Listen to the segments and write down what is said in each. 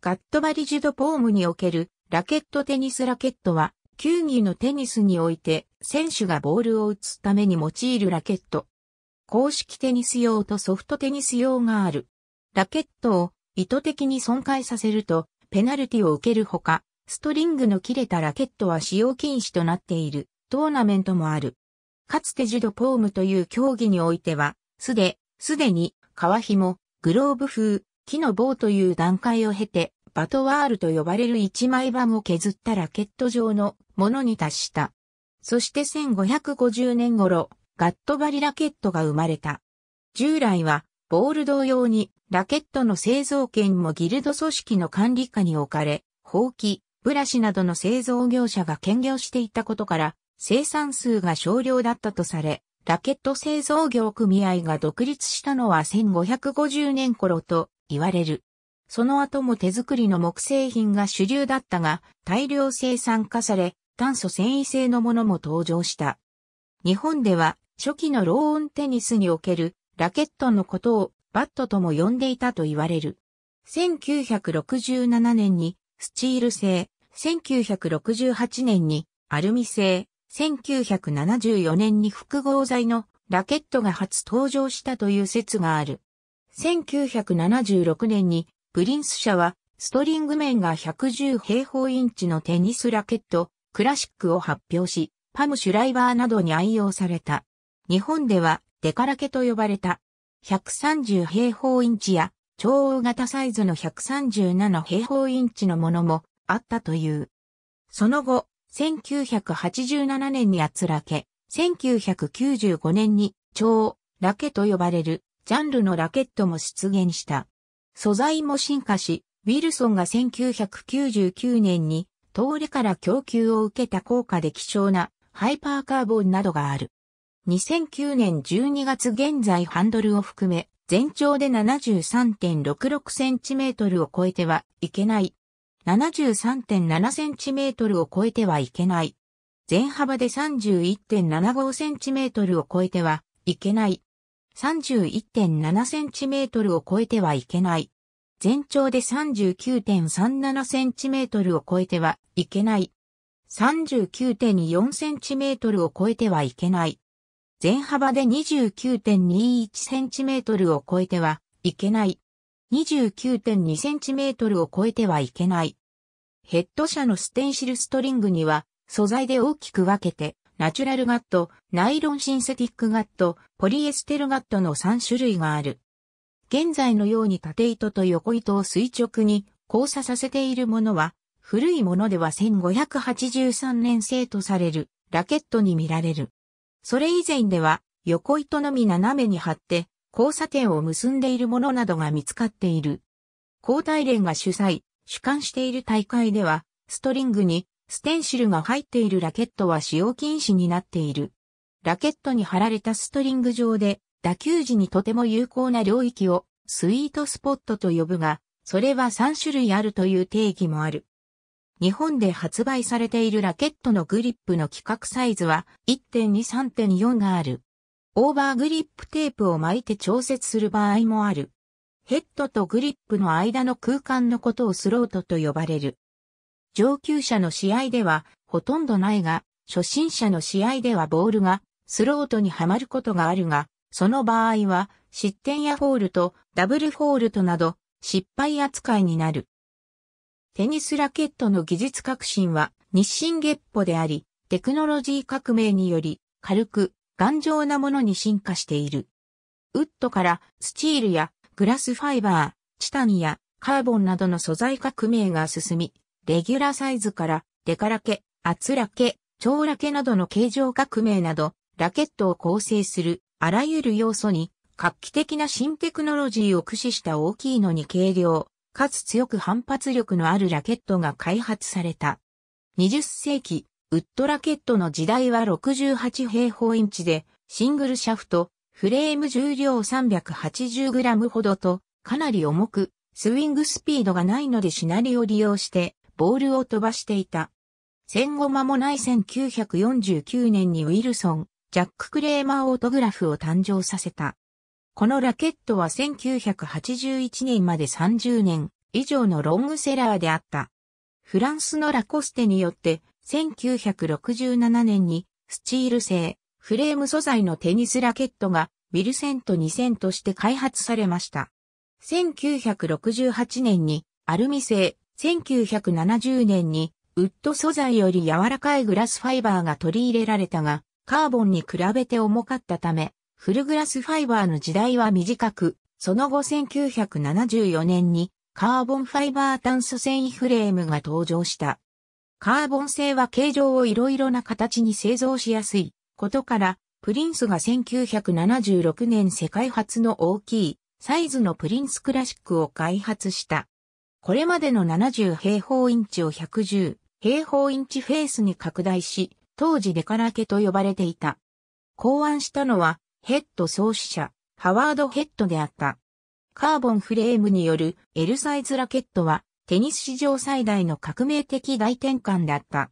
ガットバリジュドポームにおけるラケットテニスラケットは、球技のテニスにおいて選手がボールを打つために用いるラケット。公式テニス用とソフトテニス用がある。ラケットを意図的に損壊させるとペナルティを受けるほか、ストリングの切れたラケットは使用禁止となっているトーナメントもある。かつてジュドポームという競技においては、すで、すでに、革紐、グローブ風、木の棒という段階を経て、バトワールと呼ばれる一枚板を削ったラケット状のものに達した。そして1550年頃、ガットバリラケットが生まれた。従来は、ボール同様に、ラケットの製造権もギルド組織の管理下に置かれ、ほうき、ブラシなどの製造業者が兼業していたことから、生産数が少量だったとされ、ラケット製造業組合が独立したのは1550年頃と言われる。その後も手作りの木製品が主流だったが、大量生産化され、炭素繊維製のものも登場した。日本では、初期のローオンテニスにおけるラケットのことをバットとも呼んでいたと言われる。1967年にスチール製、1968年にアルミ製、1974年に複合材のラケットが初登場したという説がある。1976年にプリンス社は、ストリング面が110平方インチのテニスラケット、クラシックを発表し、パムシュライバーなどに愛用された。日本では、デカラケと呼ばれた。130平方インチや、超大型サイズの137平方インチのものもあったという。その後、1987年にあつらけ、1995年に超ラケと呼ばれるジャンルのラケットも出現した。素材も進化し、ウィルソンが1999年に、通りから供給を受けた効果で希少なハイパーカーボンなどがある。2009年12月現在ハンドルを含め、全長で 73.66cm を超えてはいけない。73.7cm を超えてはいけない。全幅で 31.75cm を超えてはいけない。31.7センチメートルを超えてはいけない。全長で39.37センチメートルを超えてはいけない。39.4センチメートルを超えてはいけない。全幅で29.21センチメートルを超えてはいけない。29.2センチメートルを超えてはいけない。ヘッド車のステンシルストリングには素材で大きく分けてナチュラルガット、ナイロンシンセティックガット、ポリエステルガットの3種類がある。現在のように縦糸と横糸を垂直に交差させているものは、古いものでは1583年製とされるラケットに見られる。それ以前では横糸のみ斜めに張って交差点を結んでいるものなどが見つかっている。交代連が主催、主管している大会では、ストリングにステンシルが入っているラケットは使用禁止になっている。ラケットに貼られたストリング上で、打球時にとても有効な領域をスイートスポットと呼ぶが、それは3種類あるという定義もある。日本で発売されているラケットのグリップの規格サイズは1.23.4がある。オーバーグリップテープを巻いて調節する場合もある。ヘッドとグリップの間の空間のことをスロートと呼ばれる。上級者の試合ではほとんどないが、初心者の試合ではボールがスロートにはまることがあるが、その場合は失点やフォールとダブルフォールトなど失敗扱いになる。テニスラケットの技術革新は日進月歩であり、テクノロジー革命により軽く頑丈なものに進化している。ウッドからスチールやグラスファイバー、チタンやカーボンなどの素材革命が進み、レギュラーサイズから、デカラケ、アツラケ、ウラケなどの形状革命など、ラケットを構成するあらゆる要素に画期的な新テクノロジーを駆使した大きいのに軽量、かつ強く反発力のあるラケットが開発された。20世紀、ウッドラケットの時代は68平方インチで、シングルシャフト、フレーム重量 380g ほどと、かなり重く、スイングスピードがないのでシナリを利用して、ボールを飛ばしていた。戦後間もない1949年にウィルソン、ジャック・クレーマーオートグラフを誕生させた。このラケットは1981年まで30年以上のロングセラーであった。フランスのラコステによって1967年にスチール製フレーム素材のテニスラケットがウィルセント2000として開発されました。1968年にアルミ製1970年にウッド素材より柔らかいグラスファイバーが取り入れられたが、カーボンに比べて重かったため、フルグラスファイバーの時代は短く、その後1974年にカーボンファイバー炭素繊維フレームが登場した。カーボン製は形状をいろいろな形に製造しやすいことから、プリンスが1976年世界初の大きいサイズのプリンスクラシックを開発した。これまでの70平方インチを110平方インチフェースに拡大し、当時デカラケと呼ばれていた。考案したのは、ヘッド創始者、ハワード・ヘッドであった。カーボンフレームによる L サイズラケットは、テニス史上最大の革命的大転換であった。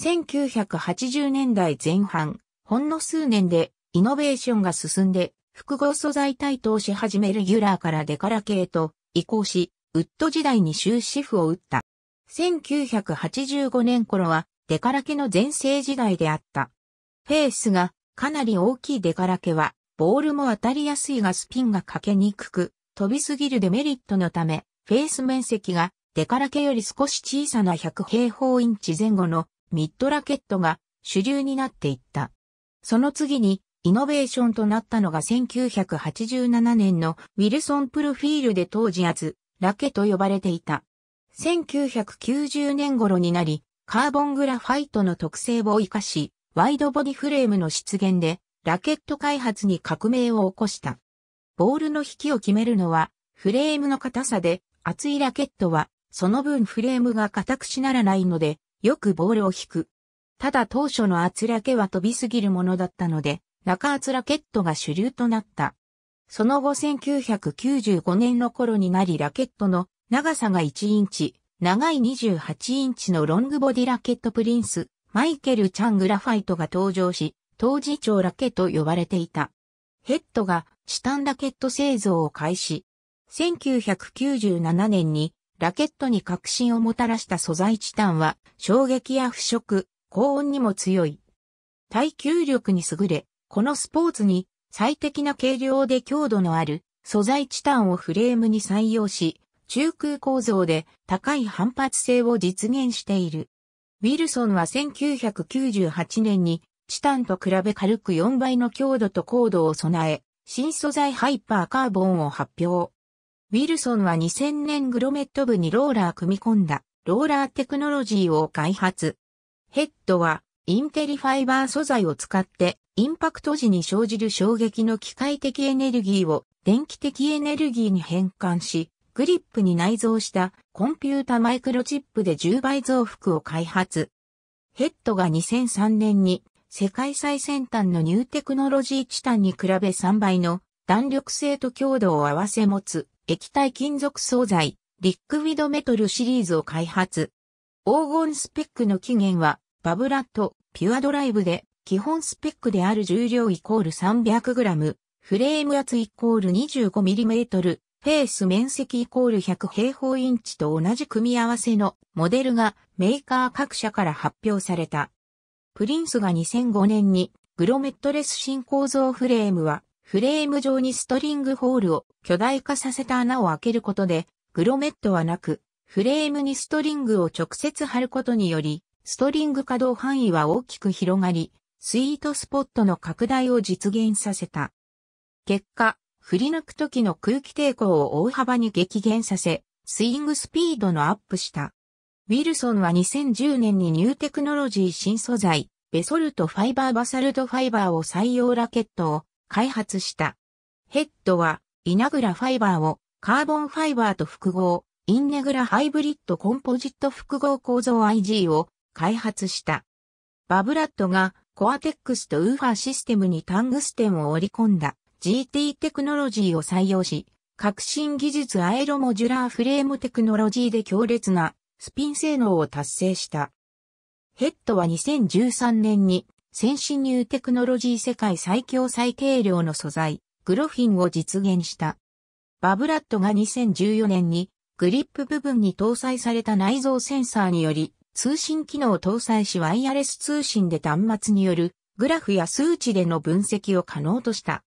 1980年代前半、ほんの数年でイノベーションが進んで、複合素材台頭し始めるギュラーからデカラ系と移行し、ウッド時代に終止符を打った。1985年頃は、デカラケの前世時代であった。フェースがかなり大きいデカラケは、ボールも当たりやすいがスピンがかけにくく、飛びすぎるデメリットのため、フェース面積がデカラケより少し小さな100平方インチ前後のミッドラケットが主流になっていった。その次にイノベーションとなったのが1987年のウィルソンプロフィールで当時圧ラケと呼ばれていた。1990年頃になり、カーボングラファイトの特性を活かし、ワイドボディフレームの出現で、ラケット開発に革命を起こした。ボールの引きを決めるのは、フレームの硬さで、厚いラケットは、その分フレームが硬くしならないので、よくボールを引く。ただ当初の厚ラケは飛びすぎるものだったので、中厚ラケットが主流となった。その後1995年の頃になりラケットの長さが1インチ、長い28インチのロングボディラケットプリンス、マイケル・チャングラファイトが登場し、当時長ラケと呼ばれていた。ヘッドがチタンラケット製造を開始。1997年にラケットに革新をもたらした素材チタンは衝撃や腐食、高温にも強い。耐久力に優れ、このスポーツに最適な軽量で強度のある素材チタンをフレームに採用し、中空構造で高い反発性を実現している。ウィルソンは1998年にチタンと比べ軽く4倍の強度と高度を備え、新素材ハイパーカーボンを発表。ウィルソンは2000年グロメット部にローラー組み込んだローラーテクノロジーを開発。ヘッドはインテリファイバー素材を使ってインパクト時に生じる衝撃の機械的エネルギーを電気的エネルギーに変換し、グリップに内蔵したコンピュータマイクロチップで10倍増幅を開発。ヘッドが2003年に世界最先端のニューテクノロジーチタンに比べ3倍の弾力性と強度を合わせ持つ液体金属素材リックウィドメトルシリーズを開発。黄金スペックの起源はバブラットピュアドライブで基本スペックである重量イコール 300g、フレーム圧イコール 25mm、フェース面積イコール100平方インチと同じ組み合わせのモデルがメーカー各社から発表された。プリンスが2005年にグロメットレス新構造フレームはフレーム上にストリングホールを巨大化させた穴を開けることでグロメットはなくフレームにストリングを直接貼ることによりストリング可動範囲は大きく広がりスイートスポットの拡大を実現させた。結果、振り抜く時の空気抵抗を大幅に激減させ、スイングスピードのアップした。ウィルソンは2010年にニューテクノロジー新素材、ベソルトファイバーバサルトファイバーを採用ラケットを開発した。ヘッドは、イナグラファイバーをカーボンファイバーと複合、インネグラハイブリッドコンポジット複合構造 IG を開発した。バブラッドがコアテックスとウーファーシステムにタングステンを織り込んだ GT テクノロジーを採用し、革新技術アエロモジュラーフレームテクノロジーで強烈なスピン性能を達成した。ヘッドは2013年に先進入テクノロジー世界最強最軽量の素材、グロフィンを実現した。バブラッドが2014年にグリップ部分に搭載された内蔵センサーにより通信機能を搭載しワイヤレス通信で端末によるグラフや数値での分析を可能とした。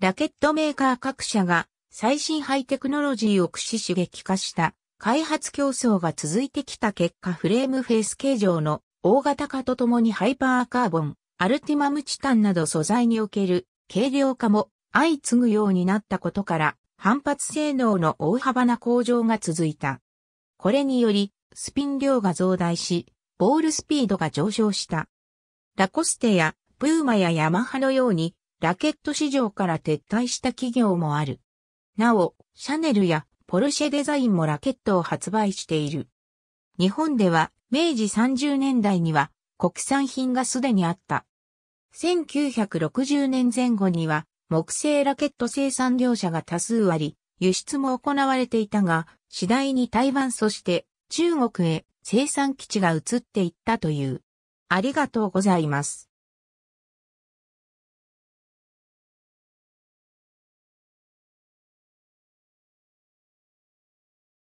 ラケットメーカー各社が最新ハイテクノロジーを駆使刺激化した開発競争が続いてきた結果フレームフェース形状の大型化とともにハイパーカーボン、アルティマムチタンなど素材における軽量化も相次ぐようになったことから反発性能の大幅な向上が続いた。これによりスピン量が増大し、ボールスピードが上昇した。ラコステやプーマやヤマハのように、ラケット市場から撤退した企業もある。なお、シャネルやポルシェデザインもラケットを発売している。日本では明治30年代には国産品がすでにあった。1960年前後には木製ラケット生産業者が多数あり、輸出も行われていたが、次第に台湾そして中国へ生産基地が移っていったという。ありがとうございます。